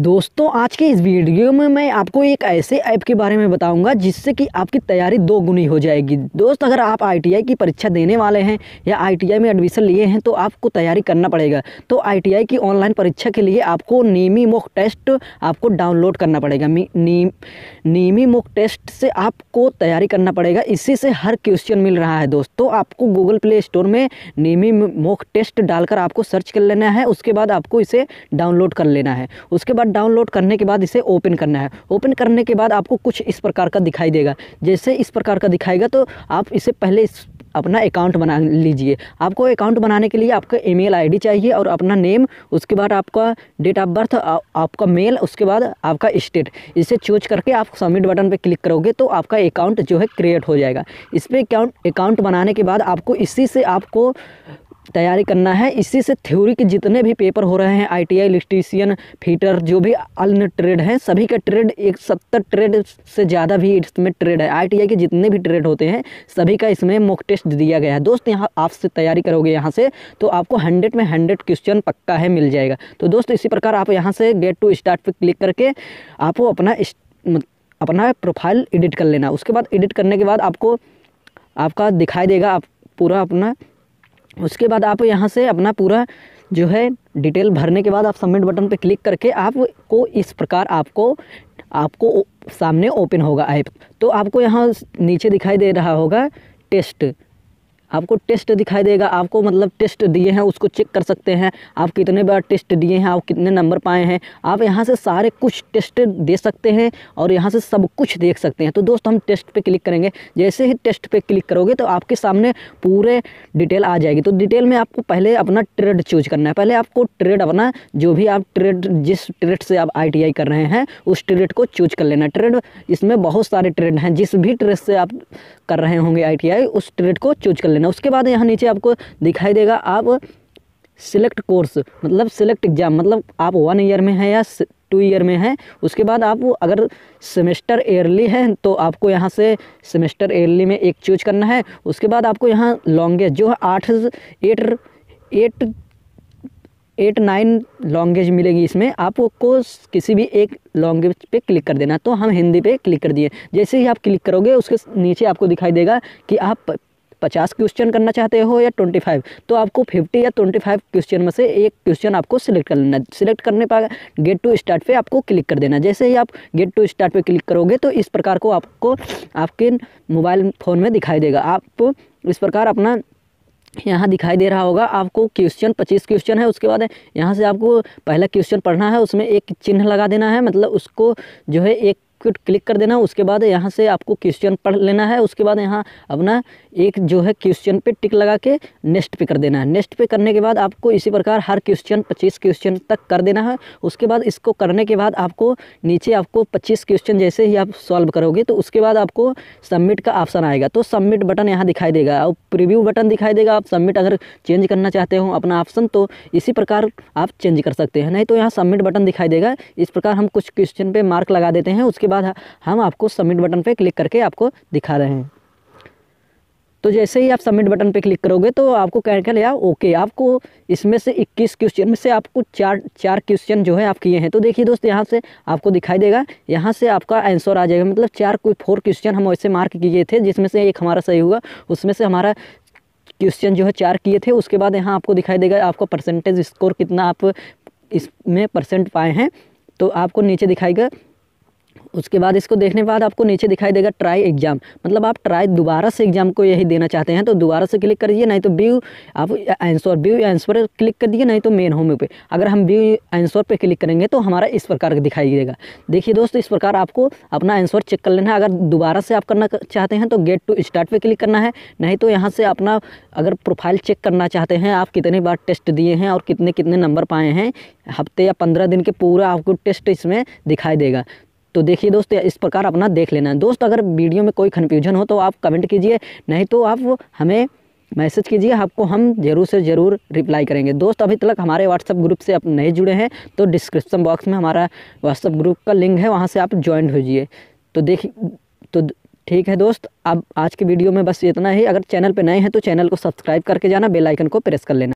दोस्तों आज के इस वीडियो में मैं आपको एक ऐसे ऐप के बारे में बताऊंगा जिससे कि आपकी तैयारी दो गुनी हो जाएगी दोस्त अगर आप आईटीआई की परीक्षा देने वाले हैं या आईटीआई में एडमिशन लिए हैं तो आपको तैयारी करना पड़ेगा तो आईटीआई की ऑनलाइन परीक्षा के लिए आपको नीमी मुख टेस्ट आपको डाउनलोड करना पड़ेगा नी, नीमी मुख टेस्ट से आपको तैयारी करना पड़ेगा इसी से हर क्वेश्चन मिल रहा है दोस्तों आपको गूगल प्ले स्टोर में नीमी मुख टेस्ट डालकर आपको सर्च कर लेना है उसके बाद आपको इसे डाउनलोड कर लेना है उसके बाद डाउनलोड करने के बाद इसे ओपन करना है ओपन करने के बाद आपको कुछ इस प्रकार का दिखाई देगा जैसे इस प्रकार का दिखाएगा तो आप इसे पहले इस अपना अकाउंट बना लीजिए आपको अकाउंट बनाने के लिए आपका ईमेल आईडी चाहिए और अपना नेम उसके बाद आपका डेट ऑफ बर्थ आपका मेल उसके बाद आपका स्टेट इसे चूज करके आप सबमिट बटन पर क्लिक करोगे तो आपका अकाउंट जो है क्रिएट हो जाएगा इस पर अकाउंट अकाउंट बनाने के बाद आपको इसी से आपको तैयारी करना है इसी से थ्योरी के जितने भी पेपर हो रहे हैं आईटीआई इलेक्ट्रीशियन फीटर जो भी अन्य ट्रेड हैं सभी का ट्रेड एक सत्तर ट्रेड से ज़्यादा भी इसमें ट्रेड है आईटीआई के जितने भी ट्रेड होते हैं सभी का इसमें मॉक टेस्ट दिया गया है दोस्त यहाँ आपसे तैयारी करोगे यहाँ से तो आपको हंड्रेड में हंड्रेड क्वेश्चन पक्का है मिल जाएगा तो दोस्त इसी प्रकार आप यहाँ से गेट टू स्टार्ट पर क्लिक करके आपको अपना अपना प्रोफाइल एडिट कर लेना उसके बाद एडिट करने के बाद आपको आपका दिखाई देगा आप पूरा अपना उसके बाद आप यहाँ से अपना पूरा जो है डिटेल भरने के बाद आप सबमिट बटन पर क्लिक करके आपको इस प्रकार आपको आपको सामने ओपन होगा ऐप तो आपको यहाँ नीचे दिखाई दे रहा होगा टेस्ट आपको टेस्ट दिखाई देगा आपको मतलब टेस्ट दिए हैं उसको चेक कर सकते हैं आप कितने बार टेस्ट दिए हैं आप कितने नंबर पाए हैं आप यहाँ से सारे कुछ टेस्ट दे सकते हैं और यहाँ से सब कुछ देख सकते हैं तो दोस्त हम टेस्ट पे क्लिक करेंगे जैसे ही टेस्ट पे क्लिक करोगे तो आपके सामने पूरे डिटेल आ जाएगी तो डिटेल में आपको पहले अपना ट्रेड चूज करना है पहले आपको ट्रेड अपना जो भी आप ट्रेड जिस ट्रेड से आप आई कर रहे हैं उस ट्रेड को चूज कर लेना ट्रेड इसमें बहुत सारे ट्रेड हैं जिस भी ट्रेड से आप कर रहे होंगे आई उस ट्रेड को चूज कर लेना लेना उसके बाद यहाँ नीचे आपको दिखाई देगा आप सिलेक्ट कोर्स मतलब सिलेक्ट एग्ज़ाम मतलब आप वन ईयर में हैं या टू ईयर में हैं उसके बाद आप अगर सेमेस्टर एयरली है तो आपको यहां से सेमेस्टर एयरली में एक चूज करना है उसके बाद आपको यहाँ लॉन्गेज जो है आठ eight eight eight nine language मिलेगी इसमें आपको किसी भी एक लॉन्गेज पे क्लिक कर देना तो हम हिंदी पे क्लिक कर दिए जैसे ही आप क्लिक करोगे उसके नीचे आपको दिखाई देगा कि आप पचास क्वेश्चन करना चाहते हो या ट्वेंटी फाइव तो आपको फिफ्टी या ट्वेंटी फाइव क्वेश्चन में से एक क्वेश्चन आपको सिलेक्ट कर लेना सिलेक्ट करने पर गेट टू स्टार्ट पे आपको क्लिक कर देना जैसे ही आप गेट टू स्टार्ट पे क्लिक करोगे तो इस प्रकार को आपको आपके मोबाइल फ़ोन में दिखाई देगा आप इस प्रकार अपना यहाँ दिखाई दे रहा होगा आपको क्वेश्चन पच्चीस क्वेश्चन है उसके बाद यहाँ से आपको पहला क्वेश्चन पढ़ना है उसमें एक चिन्ह लगा देना है मतलब उसको जो है एक क्लिक कर देना उसके बाद यहाँ से आपको क्वेश्चन पढ़ लेना है उसके बाद यहाँ अपना एक जो है क्वेश्चन पे टिक लगा के नेक्स्ट पे कर देना है नेक्स्ट पे करने के बाद आपको इसी प्रकार हर क्वेश्चन पच्चीस क्वेश्चन तक कर देना है उसके बाद इसको करने के बाद आपको नीचे आपको पच्चीस क्वेश्चन जैसे ही आप सॉल्व करोगे तो उसके बाद आपको सबमिट का ऑप्शन आएगा तो सबमिट बटन यहाँ दिखाई देगा और प्रिव्यू बटन दिखाई देगा आप सबमिट अगर चेंज करना चाहते हो अपना ऑप्शन तो इसी प्रकार आप चेंज कर सकते हैं नहीं तो यहाँ सबमिट बटन दिखाई देगा इस प्रकार हम कुछ क्वेश्चन पर मार्क लगा देते हैं उसके उसके बाद हम आपको सबमिट बटन पर क्लिक करके आपको दिखा रहे हैं तो जैसे ही आप सबमिट बटन पे क्लिक करोगे तो आपको कह कर लिया ओके आपको इसमें से 21 क्वेश्चन में से आपको चार चार क्वेश्चन जो है आप किए हैं तो देखिए दोस्त यहाँ से आपको दिखाई देगा यहाँ से आपका आंसर आ जाएगा मतलब चार कोई फोर क्वेश्चन हम वैसे मार्क किए थे जिसमें से एक हमारा सही हुआ उसमें से हमारा क्वेश्चन जो है चार किए थे उसके बाद यहाँ आपको दिखाई देगा आपका परसेंटेज स्कोर कितना आप इसमें परसेंट पाए हैं तो आपको नीचे दिखाएगा उसके बाद इसको देखने के बाद आपको नीचे दिखाई देगा ट्राई एग्ज़ाम मतलब आप ट्राई दोबारा से एग्ज़ाम को यही देना चाहते हैं तो दोबारा से क्लिक करिए नहीं तो व्यू आप आंसर व्यू आंसर क्लिक कर दिए नहीं तो मेन होम पे अगर हम व्यू आंसर पे क्लिक करेंगे तो हमारा इस प्रकार का दिखाई देगा देखिए दोस्तों इस प्रकार आपको अपना आंसर चेक कर लेना है अगर दोबारा से आप करना चाहते हैं तो गेट टू स्टार्ट पर क्लिक करना है नहीं तो यहाँ से अपना अगर प्रोफाइल चेक करना चाहते हैं आप कितने बार टेस्ट दिए हैं और कितने कितने नंबर पाए हैं हफ्ते या पंद्रह दिन के पूरा आपको टेस्ट इसमें दिखाई देगा तो देखिए दोस्त इस प्रकार अपना देख लेना है दोस्त अगर वीडियो में कोई कन्फ्यूजन हो तो आप कमेंट कीजिए नहीं तो आप हमें मैसेज कीजिए आपको हम ज़रूर से ज़रूर रिप्लाई करेंगे दोस्त अभी तक हमारे व्हाट्सअप ग्रुप से आप नहीं जुड़े हैं तो डिस्क्रिप्शन बॉक्स में हमारा व्हाट्सअप ग्रुप का लिंक है वहाँ से आप ज्वाइन होजिए तो देखिए तो ठीक है दोस्त अब आज के वीडियो में बस इतना ही अगर चैनल पर नए हैं तो चैनल को सब्सक्राइब करके जाना बेलाइकन को प्रेस कर लेना